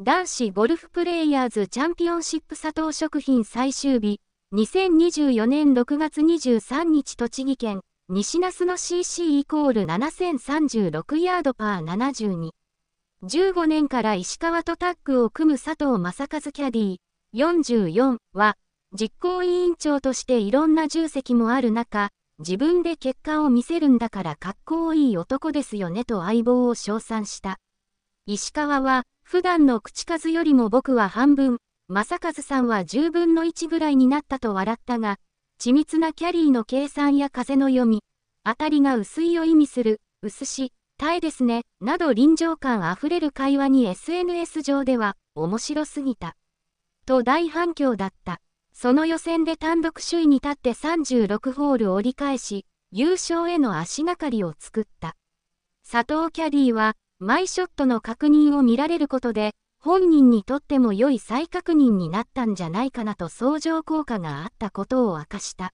男子ゴルフプレイヤーズチャンピオンシップ佐藤食品最終日、2024年6月23日栃木県、西那須の CC イコール7036ヤードパー72。15年から石川とタッグを組む佐藤正和キャディ44は、実行委員長としていろんな重責もある中、自分で結果を見せるんだからかっこいい男ですよねと相棒を称賛した。石川は、普段の口数よりも僕は半分、正和さんは10分の1ぐらいになったと笑ったが、緻密なキャリーの計算や風の読み、当たりが薄いを意味する、薄し、耐えですね、など臨場感あふれる会話に SNS 上では、面白すぎた。と大反響だった。その予選で単独首位に立って36ホール折り返し、優勝への足がかりを作った。佐藤キャディは、マイショットの確認を見られることで、本人にとっても良い再確認になったんじゃないかなと相乗効果があったことを明かした。